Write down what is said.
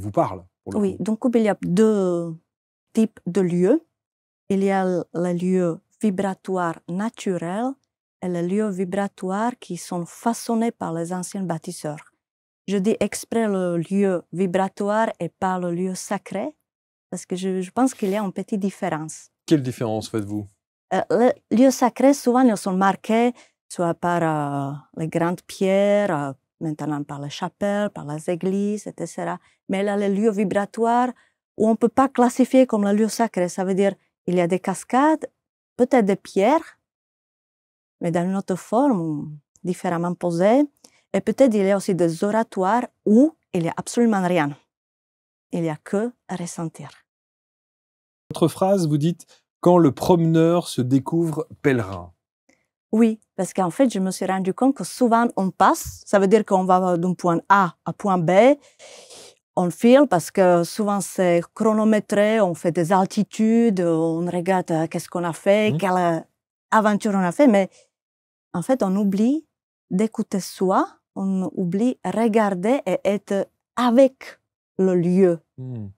vous parle. oui, donc il y a deux types de lieux. Il y a le lieux vibratoire naturel et les lieux vibratoires qui sont façonnés par les anciens bâtisseurs. Je dis exprès le lieu vibratoire et pas le lieu sacré, parce que je, pense qu'il y a une petite différence. Quelle différence faites-vous euh, Les lieux sacrés, souvent, ils sont marqués soit par euh, les grandes pierres, euh, maintenant par les chapelles, par les églises, etc. Mais il a les lieux vibratoires où on ne peut pas classifier comme le lieu sacré. Ça veut dire il y a des cascades, peut-être des pierres, mais dans une autre forme, différemment posée. Et peut-être il y a aussi des oratoires où il n'y a absolument rien. Il n'y a que à ressentir. Votre phrase, vous dites quand le promeneur se découvre pèlerin. Oui, parce qu'en fait, je me suis rendu compte que souvent on passe, ça veut dire qu'on va euh, d'un point A à point B, on file parce que souvent c'est chronométré, on fait des altitudes, on regarde euh, qu'est-ce qu'on a fait, mmh. quelle euh, aventure on a fait, mais en fait, on oublie d'écouter soi, on oublie regarder et être avec le lieu. Mmh.